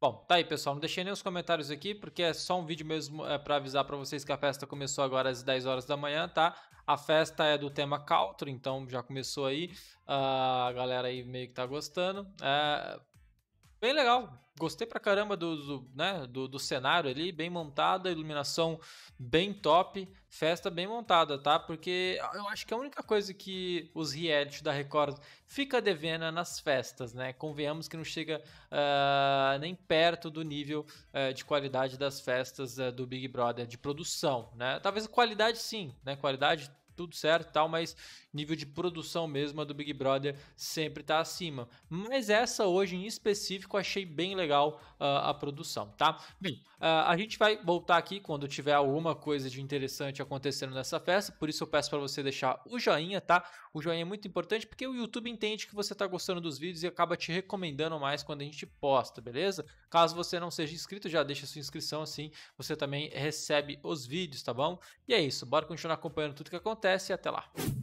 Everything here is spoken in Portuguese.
Bom, tá aí, pessoal. Não deixei nem os comentários aqui, porque é só um vídeo mesmo é, para avisar para vocês que a festa começou agora às 10 horas da manhã, tá? A festa é do tema Country, então já começou aí. Uh, a galera aí meio que tá gostando. Uh, Bem legal. Gostei pra caramba do, do né, do, do, cenário ali, bem montada, iluminação bem top, festa bem montada, tá? Porque eu acho que a única coisa que os reality da Record fica devendo é nas festas, né? Convenhamos que não chega uh, nem perto do nível uh, de qualidade das festas uh, do Big Brother, de produção, né? Talvez qualidade sim, né? Qualidade tudo certo tal, mas nível de produção mesmo a do Big Brother sempre está acima. Mas essa hoje em específico achei bem legal uh, a produção, tá? Bem, uh, a gente vai voltar aqui quando tiver alguma coisa de interessante acontecendo nessa festa, por isso eu peço para você deixar o joinha, tá? O joinha é muito importante porque o YouTube entende que você está gostando dos vídeos e acaba te recomendando mais quando a gente posta, beleza? Caso você não seja inscrito, já deixa sua inscrição assim, você também recebe os vídeos, tá bom? E é isso, bora continuar acompanhando tudo que acontece e até lá.